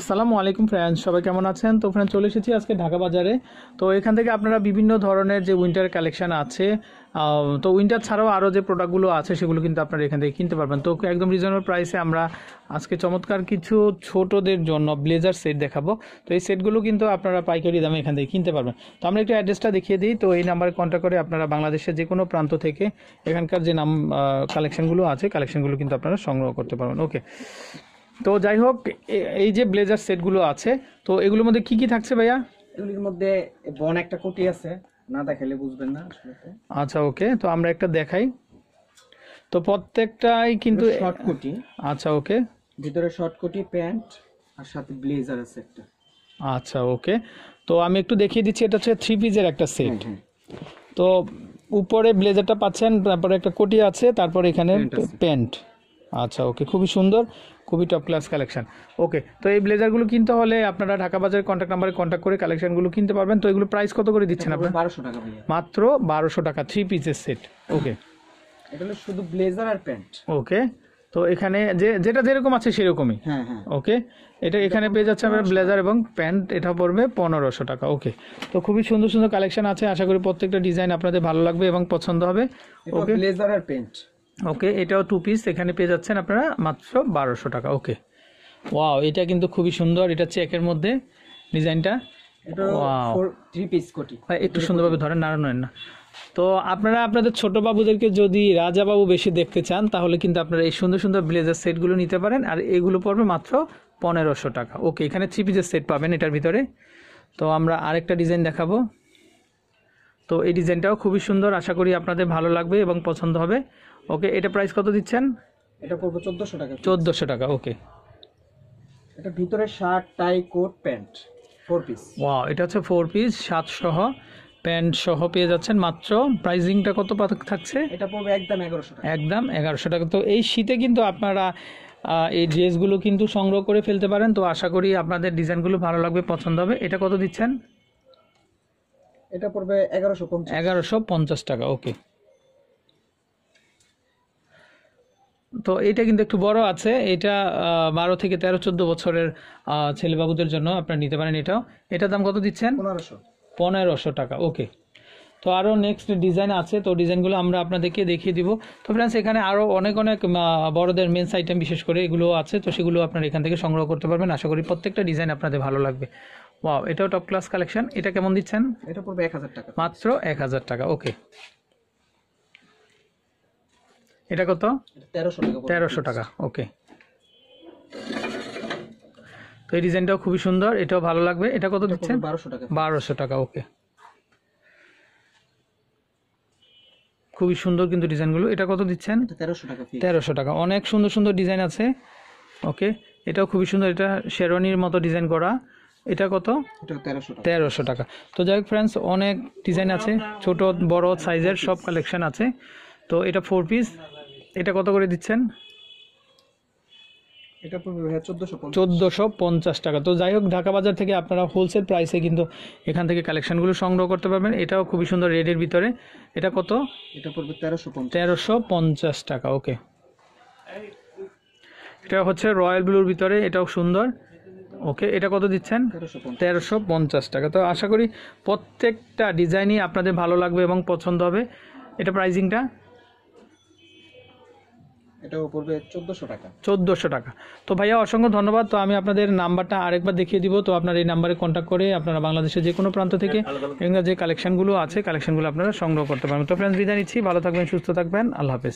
আসসালামু আলাইকুম ফ্রেন্ড সবাই কেমন আছেন তো ফ্রেন্ড চলে এসেছি আজকে ঢাকা বাজারে তো এখান থেকে আপনারা বিভিন্ন ধরনের যে উইন্টার কালেকশান আছে তো উইন্টার ছাড়াও আরও যে প্রোডাক্টগুলো আছে সেগুলো কিন্তু আপনারা এখান থেকে কিনতে পারবেন তো একদম রিজনেবল প্রাইসে আমরা আজকে চমৎকার কিছু ছোটদের জন্য ব্লেজার সেট দেখাবো তো এই সেটগুলো কিন্তু আপনারা পাইকারি দামে এখান থেকে কিনতে পারবেন তো আমরা একটু অ্যাড্রেসটা দেখিয়ে দিই তো এই নাম্বারে কন্ট্যাক্ট করে আপনারা বাংলাদেশের যে কোনো প্রান্ত থেকে এখানকার যে নাম কালেকশানগুলো আছে কালেকশানগুলো কিন্তু আপনারা সংগ্রহ করতে পারবেন ওকে তো যাই হোক এই যে ব্লেজার সেটগুলো আছে তো এগুলোর মধ্যে কি কি থাকছে ভাইয়া এগুলির মধ্যে বন একটা কোটি আছে না দেখাইলে বুঝবেন না আচ্ছা ওকে তো আমরা একটা দেখাই তো প্রত্যেকটাই কিন্তু শর্ট কোটি আচ্ছা ওকে ভিতরে শর্ট কোটি প্যান্ট আর সাথে ব্লেজার আছে একটা আচ্ছা ওকে তো আমি একটু দেখিয়ে দিচ্ছি এটা হচ্ছে থ্রি পিসের একটা সেট হ্যাঁ, হ্যাঁ। তো উপরে ব্লেজারটা পাচ্ছেন তারপরে একটা কোটি আছে তারপর এখানে প্যান্ট আচ্ছা ওকে খুবই সুন্দর খুবই টপ ক্লাস কালেকশন ওকে তো এই ব্লেজারগুলো কিনতে হলে আপনারা ঢাকা বাজারের কন্ট্যাক্ট নাম্বারে কন্ট্যাক্ট করে কালেকশনগুলো কিনতে পারবেন তো এগুলো প্রাইস কত করে দিচ্ছেন আপনার বারোশো টাকা মাত্র বারোশো টাকা থ্রি পিসের সেট ওকে এটা শুধু ব্লেজার আর প্যান্ট ওকে তো এখানে যে যেটা যেরকম আছে সেরকমই ওকে হ্যাঁ, হ্যাঁ। এটা এখানে পেয়ে যাচ্ছে আপনার ব্লেজার এবং প্যান্ট এটা পড়বে পনেরোশো টাকা ওকে তো খুবই সুন্দর সুন্দর কালেকশন আছে আশা করি প্রত্যেকটা ডিজাইন আপনাদের ভালো লাগবে এবং পছন্দ হবে ওকে ব্লেজার আর প্যান্ট ওকে এটাও টু পিস এখানে পেয়ে যাচ্ছেন আপনারা মাত্র বারোশো টাকা ওকে ওয়াও এটা কিন্তু খুবই সুন্দর এটা চেকের মধ্যে ডিজাইনটা একটু সুন্দরভাবে ধরেন নারায়ণ না তো আপনারা আপনাদের ছোট বাবুদেরকে যদি রাজা বাবু বেশি দেখতে চান তাহলে কিন্তু আপনারা এই সুন্দর সুন্দর ব্লেজার সেটগুলো নিতে পারেন আর এগুলো পড়বে মাত্র পনেরোশো টাকা ওকে এখানে থ্রি পিসের সেট পাবেন এটার ভিতরে তো আমরা আরেকটা ডিজাইন দেখাবো তো এই ডিজাইনটাও খুবই সুন্দর আশা করি আপনাদের ভালো লাগবে এবং পছন্দ হবে ওকে এটা প্রাইস কত দিচ্ছেন এটা পড়বে চোদ্দোশো টাকা চোদ্দোশো টাকা ওকে এটা ভিতরে shirt tie coat pant four piece wow এটা হচ্ছে ফোর পিস সাত সহ প্যান্ট সহ পেয়ে যাচ্ছেন মাত্র প্রাইজিংটা কত থাকছে এটা পড়বে একদম এগারোশো একদম এগারোশো টাকা তো এই শীতে কিন্তু আপনারা এই ড্রেসগুলো কিন্তু সংগ্রহ করে ফেলতে পারেন তো আশা করি আপনাদের ডিজাইনগুলো ভালো লাগবে পছন্দ হবে এটা কত দিচ্ছেন এটা পড়বে এগারোশো এগারোশো পঞ্চাশ টাকা ওকে তো এটা কিন্তু একটু বড় আছে এটা বারো থেকে তেরো চোদ্দ বছরের ছেলেবাবুদের জন্য আপনারা নিতে পারেন এটাও এটার দাম কত দিচ্ছেন পনেরোশো পনেরোশো টাকা ওকে তো আরও নেক্সট ডিজাইন আছে তো ডিজাইনগুলো আমরা আপনাদেরকে দেখিয়ে দিব তো ফ্রেন্ডস এখানে আরও অনেক অনেক বড়দের মেন্স আইটেম বিশেষ করে এগুলো আছে তো সেগুলো আপনারা এখান থেকে সংগ্রহ করতে পারবেন আশা করি প্রত্যেকটা ডিজাইন আপনাদের ভালো লাগবে ওয়াও এটাও টপ ক্লাস কালেকশন এটা কেমন দিচ্ছেন এটা পড়বে এক হাজার টাকা মাত্র এক হাজার টাকা ওকে এটা কত তেরোশো টাকা ওকে তো এই ডিজাইনটাও খুবই সুন্দর এটাও ভালো লাগবে এটা কত দিচ্ছেন বারোশো টাকা বারোশো টাকা ওকে খুবই সুন্দর কিন্তু ডিজাইনগুলো এটা কত দিচ্ছেন তেরোশো টাকা তেরোশো টাকা অনেক সুন্দর সুন্দর ডিজাইন আছে ওকে এটাও খুবই সুন্দর এটা শেরওয়ানির মতো ডিজাইন করা এটা কত তেরোশো টাকা তো যাই হোক ফ্রেন্ডস অনেক ডিজাইন আছে ছোট বড় সাইজের সব কালেকশন আছে তো এটা ফোর পিস এটা কত করে দিচ্ছেন এটা চোদ্দোশো পঞ্চাশ টাকা তো যাই হোক ঢাকা বাজার থেকে আপনারা হোলসেল প্রাইসে কিন্তু এখান থেকে কালেকশনগুলো সংগ্রহ করতে পারবেন এটাও খুবই সুন্দর রেডের ভিতরে এটা কত এটা পড়বে তেরোশো তেরোশো পঞ্চাশ টাকা ওকে এটা হচ্ছে রয়্যাল ব্লুর ভিতরে এটাও সুন্দর ওকে এটা কত দিচ্ছেন তেরোশো পঞ্চাশ টাকা তো আশা করি প্রত্যেকটা ডিজাইনই আপনাদের ভালো লাগবে এবং পছন্দ হবে এটা প্রাইজিংটা এটাও পড়বে চোদ্দোশো টাকা চোদ্দোশো টাকা তো ভাইয়া অসংখ্য ধন্যবাদ তো আমি আপনাদের নাম্বারটা আরেকবার দেখিয়ে দিব তো আপনার এই নাম্বারে কন্ট্যাক্ট করে আপনারা বাংলাদেশের যে কোনো প্রান্ত থেকে হ্যাঁ, যে কালেকশনগুলো আছে কালেকশনগুলো আপনারা সংগ্রহ করতে পারবেন তো ফ্রেন্ডস বিদায় নিচ্ছি ভালো থাকবেন সুস্থ থাকবেন আল্লাহ হাফেজ